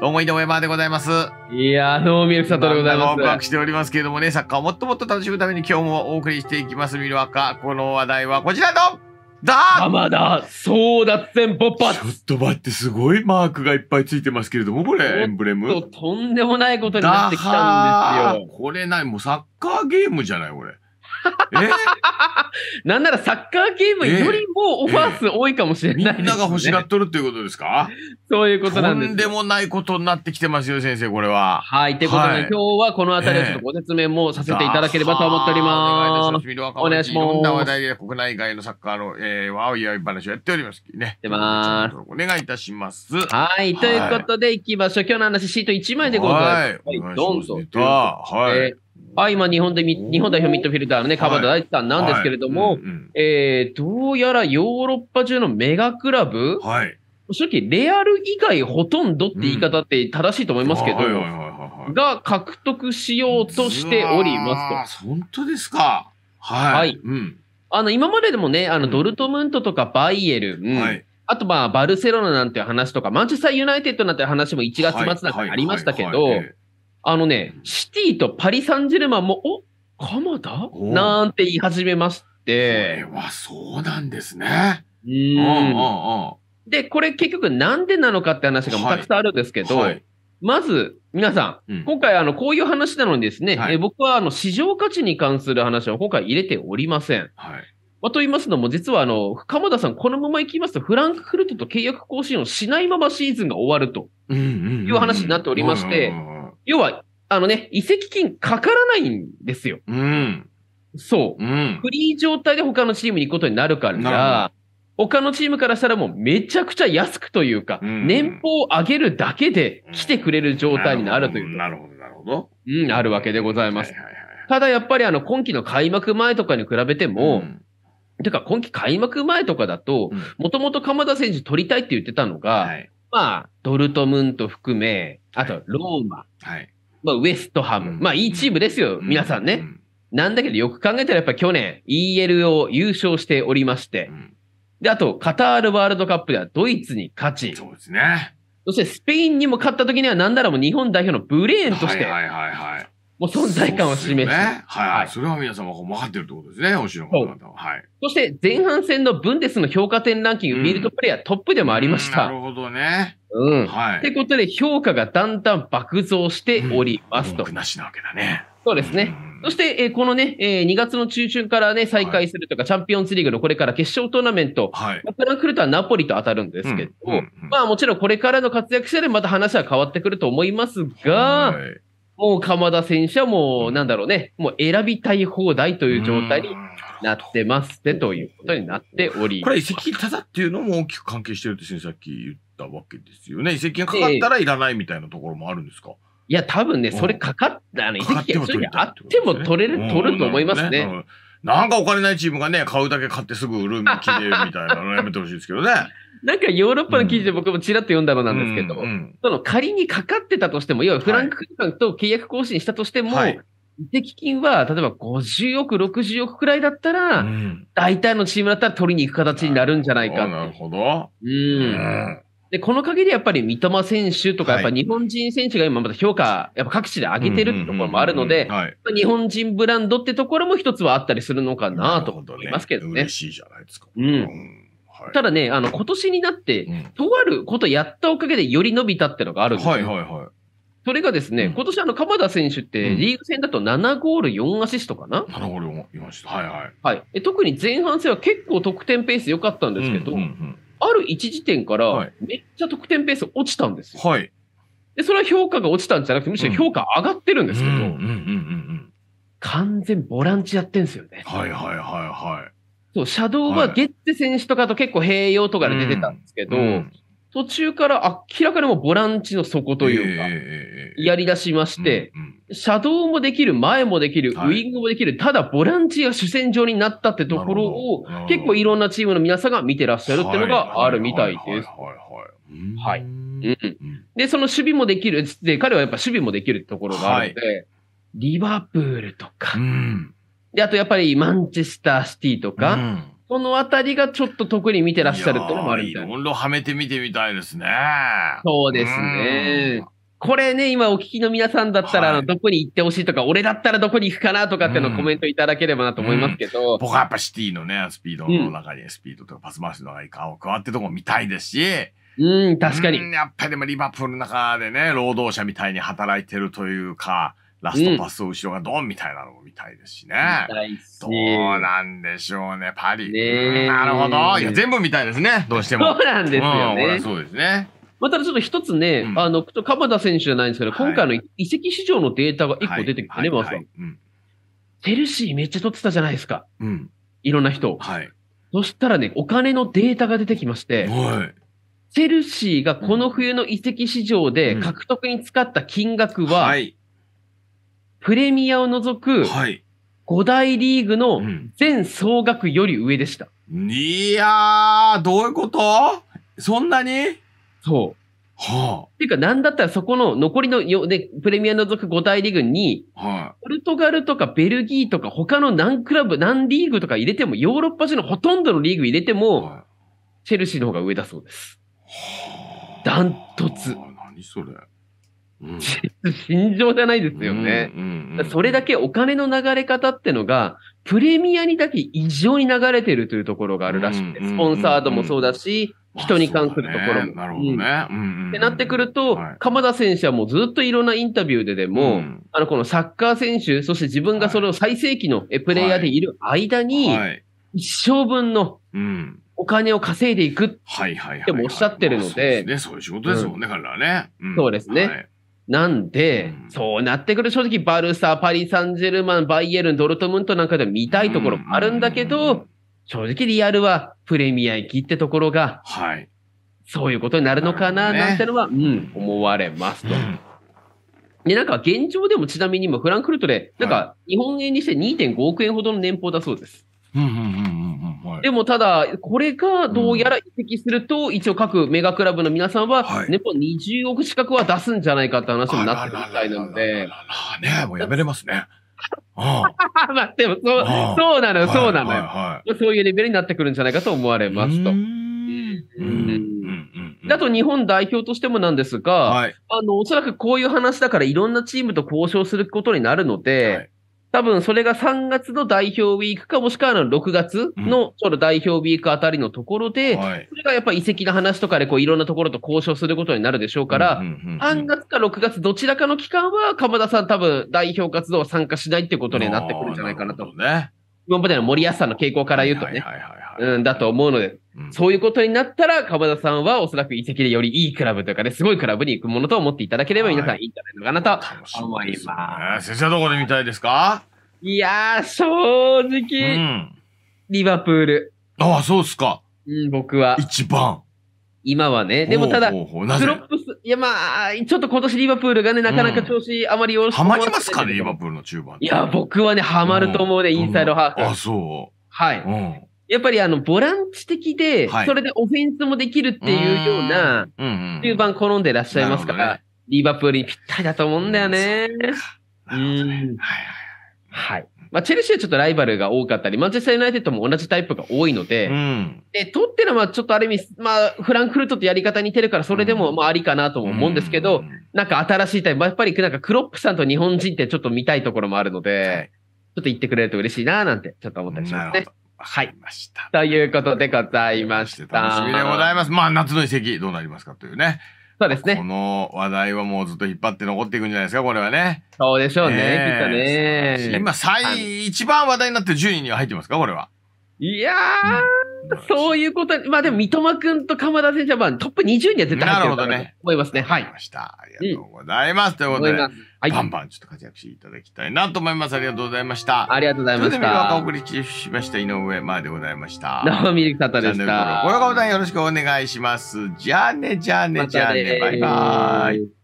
思い出も、エマーでございます。いやー、どうも、ミルクサトでございます。ワクワクしておりますけれどもね、サッカーをもっともっと楽しむために今日もお送りしていきます、ミルワカ。この話題はこちらのだ浜田争奪戦勃発ちょっと待って、すごいマークがいっぱいついてますけれども、これ、エンブレム。ととんでもないことになってきたんですよ。これない、もうサッカーゲームじゃない、これ。なんならサッカーゲームよりもオファー数多いかもしれないです、ね、みんなが欲しがっとるっていうことですかそういうことなんです。とんでもないことになってきてますよ、先生、これは。はい。ということで、はい、今日はこのあたりをちょっとご説明もさせていただければと思っております。お願いします。いろんな話題で国内外のサッカーの、えー、わおいわい話をやっております。ね。ます。お願いいたします。はい。ということで、いきましょう。今日の話、シート1枚でございます。はい。はい、どうぞ。はい。あ今日本で、日本代表ミッドフィルダーのね、川田大地さんなんですけれども、えどうやらヨーロッパ中のメガクラブ、はい、正直、レアル以外ほとんどって言い方って正しいと思いますけど、が獲得しようとしておりますと。本当ですか。はい。はい、うん、あの、今まででもね、あの、ドルトムントとかバイエルン、うんはい、あとまあ、バルセロナなんていう話とか、マンチェスターユナイテッドなんて話も1月末なんかありましたけど、あのね、シティとパリ・サンジェルマンも、お鎌田なんて言い始めまして。これはそうなんですね。うん。で、これ結局なんでなのかって話がたくさんあるんですけど、はいはいまず、皆さん、今回、あの、こういう話なのにですね、はい、え僕は、あの、市場価値に関する話は今回入れておりません。はい。まあ、と言いますのも、実は、あの、鎌田さん、このまま行きますと、フランクフルトと契約更新をしないままシーズンが終わるという話になっておりまして、要は、あのね、移籍金かからないんですよ。うん。そう。うん。フリー状態で他のチームに行くことになるから、他のチームからしたらもうめちゃくちゃ安くというか、うん、年俸を上げるだけで来てくれる状態になるという。なるほど、なるほど。うん、あるわけでございます。はいはいただやっぱりあの今期の開幕前とかに比べても、うんてか、今季開幕前とかだと、もともと鎌田選手取りたいって言ってたのが、はい、まあ、ドルトムント含め、あとローマ、はい、まあ、ウエストハム、まあ、いいチームですよ、皆さんね。なんだけど、よく考えたら、やっぱ去年、EL を優勝しておりまして、で、あと、カタールワールドカップではドイツに勝ち、そうですね。そして、スペインにも勝った時には、なんならもう日本代表のブレーンとして、はいはいはい、はいもう存在感を示す。て、ね、はい、はい。それは皆様分かってるってことですね、星野方々は。はい。そして前半戦のブンデスの評価点ランキング、うん、ビルドプレイヤートップでもありました。なるほどね。うん。はい。ってことで評価がだんだん爆増しておりますと。うん、なしなわけだね。そうですね。そして、えー、このね、えー、2月の中旬からね、再開するとか、はい、チャンピオンズリーグのこれから決勝トーナメント、はい、フランクルトはナポリと当たるんですけど、うんうんうん、まあもちろんこれからの活躍者でまた話は変わってくると思いますが、はいもう鎌田選手はもう、なんだろうね、もう選びたい放題という状態になってますて、ということになっておりこれ、移籍ただっていうのも大きく関係してるって先生さっき言ったわけですよね。移籍がかかったらいらないみたいなところもあるんですか、いや、多分ね、それかかった、ね、移籍あっても取れる、取ると思いますね。なんかお金ないチームがね、買うだけ買ってすぐ売る、切れるみたいなの やめてほしいですけどね。なんかヨーロッパの記事で僕もちらっと読んだのなんですけど、うんうん、その仮にかかってたとしても、要はフランク・フランと契約更新したとしても、はい、移籍金は例えば50億、60億くらいだったら、うん、大体のチームだったら取りに行く形になるんじゃないかなるほど。うんで、この限りやっぱり三笘選手とか、やっぱ日本人選手が今まだ評価、やっぱ各地で上げてるてところもあるので、日本人ブランドってところも一つはあったりするのかなと思いますけどね。どね嬉しいじゃないですか。うん。ただね、あの、今年になって、とあることやったおかげでより伸びたってのがあるんですよ。はいはいはい。それがですね、今年あの、鎌田選手って、リーグ戦だと7ゴール4アシストかな、?7 ゴール4アシスト。はいはい。はい。特に前半戦は結構得点ペース良かったんですけど、る一時点から、めっちゃ得点ペース落ちたんですよ。はい。で、それは評価が落ちたんじゃなくて、むしろ評価上がってるんですけど、うんうんうんうん、完全ボランチやってんですよね。はいはいはいはい。そう、シャドウはゲッツ選手とかと結構併用とかで出てたんですけど、うんうん、途中から明らかにもボランチの底というか、やり出しまして、シャドウもできる、前もできる、ウイングもできる、ただボランチが主戦場になったってところを、結構いろんなチームの皆さんが見てらっしゃるっていうのがあるみたいです。はい。で、その守備もできる、で、彼はやっぱ守備もできるところがあるので、リバプールとか、で、あとやっぱりマンチェスターシティとか、このあたりがちょっと特に見てらっしゃるってのもあるみたいな。いろいろはめて見てみたいですね。そうですね。これね、今お聞きの皆さんだったら、はい、どこに行ってほしいとか、俺だったらどこに行くかなとかってのコメントいただければなと思いますけど。うんうん、僕はやっぱシティのね、スピードの中に、スピードとかパス回しの中に顔を加わってとこ見たいですし、うん、確かに。やっぱりでもリバプールの中でね、労働者みたいに働いてるというか、ラストパスを後ろがドンみたいなのも見たいですしね。どうなんでしょうね、パリ。なるほど。いや、全部見たいですね、どうしても。そうなんですよね。そうですね。またちょっと一つね、うん、あの、鎌田選手じゃないんですけど、今回の移籍市場のデータが一個出てきてね、まさん。チェルシーめっちゃ取ってたじゃないですか。うん。いろんな人はい。そしたらね、お金のデータが出てきまして、はい。チェルシーがこの冬の移籍市場で獲得に使った金額は、はい。プレミアを除く、はい。5大リーグの全総額より上でした。うん、いやー、どういうことそんなにそう。はあ。っていうか、なんだったらそこの残りのよ、ね、プレミア除く5大リーグに、はい、ポルトガルとかベルギーとか他の何クラブ、何リーグとか入れても、ヨーロッパ中のほとんどのリーグ入れても、はい、チェルシーの方が上だそうです。はあ。ダントツ。何それ。うん、じゃないですよね、それだけお金の流れ方ってのが、プレミアにだけ異常に流れてるというところがあるらしくて、スポンサードもそうだし、人に関するところも。ね、なるほどね。うん、ってなってくると、はい、鎌田選手はもうずっといろんなインタビューででも、うん、あの、このサッカー選手、そして自分がそれを最盛期のプレイヤーでいる間に、一生分のお金を稼いでいくってもおっしゃってるので。そうですね、そういう仕事ですもんね、彼らはね。そうですね。はいなんで、うん、そうなってくる正直バルサ、パリ・サンジェルマン、バイエルン、ドルトムントなんかでは見たいところもあるんだけど、正直リアルはプレミア行きってところが、はい、そういうことになるのかななんてのは、ね、うん、思われますと。で、なんか現状でもちなみに今フランクフルトで、なんか日本円にして2.5億円ほどの年俸だそうです。うんうんうんうんでもただ、これがどうやら移籍すると、一応各メガクラブの皆さんは、年俸20億近くは出すんじゃないかって話になってるみたいなので。ねもうやめれますね。あ あまあ、でもそう、そうなのよ、そうなのよ、はいはい、そういうレベルになってくるんじゃないかと思われますと。あと日本代表としてもなんですが、はい、あの、おそらくこういう話だからいろんなチームと交渉することになるので、はい多分それが3月の代表ウィークか、もしくは6月のちょうど代表ウィークあたりのところで、うんそれがやっぱ移籍の話とかでこういろんなところと交渉することになるでしょうから、3月か6月どちらかの期間は、鎌田さん多分代表活動は参加しないってことになってくるんじゃないかなと。ね、今までの森保さんの傾向から言うとね。はいはいはいはいうん、だと思うので、うんそういうことになったら、鎌田さんはおそらく移籍でよりいいクラブというかね、すごいクラブに行くものと思っていただければ、はい皆さんいいんじゃないのかなと思います。えー先生はどこで見たいですかいやー、正う直、ん。リバプール、ああ、そうっすか。うん、僕は、一番。今はね、でもただ、ほうほうほうクロップス、いやまあ、ちょっと今年リバプールがね、なかなか調子あまりよろしくハマりますかね、リバプールの中盤。いや、僕はね、ハマると思うね、インサイドハーフ。あ、そう。はい。うん。やっぱりあの、ボランチ的で、はいそれでオフェンスもできるっていうような、、うん中盤好んでらっしゃいますからね、リバプールにぴったりだと思うんだよね。なるうんはいはい。まあ、チェルシーはちょっとライバルが多かったり、マンチェスターユナイテッドも同じタイプが多いので、うんで、トッテナムはちょっとある意味、まあ、フランクフルトとやり方似てるから、それでも、まあ、ありかなと思うんですけど、なんか新しいタイプ、やっぱりなんかクロップさんと日本人ってちょっと見たいところもあるので、ちょっと言ってくれると嬉しいな、なんて、ちょっと思ったりしますね。はい。ました。ということでございました。楽しみでございます。まあ、夏の遺跡どうなりますかというね。そうですね。この話題はもうずっと引っ張って残っていくんじゃないですか、これはね。そうでしょうね、きっとね。今、最、一番話題になってる10人には入ってますか、これは。いやー、うん、そういうこと、まあでも、三笘君と鎌田選手は、まあ、トップ20には絶対入ってると思いますね。ねはい。ありがとうございます。うん、ということで。はい、バンバンちょっと活躍していただきたいなと思います。ありがとうございました。ありがとうございました。それではお送りしました井上までございました。どうもミリクサタでした。チャンネル登録、高評価ボタンよろしくお願いします。じゃあね、じゃあね、じゃあね、バイバーイ。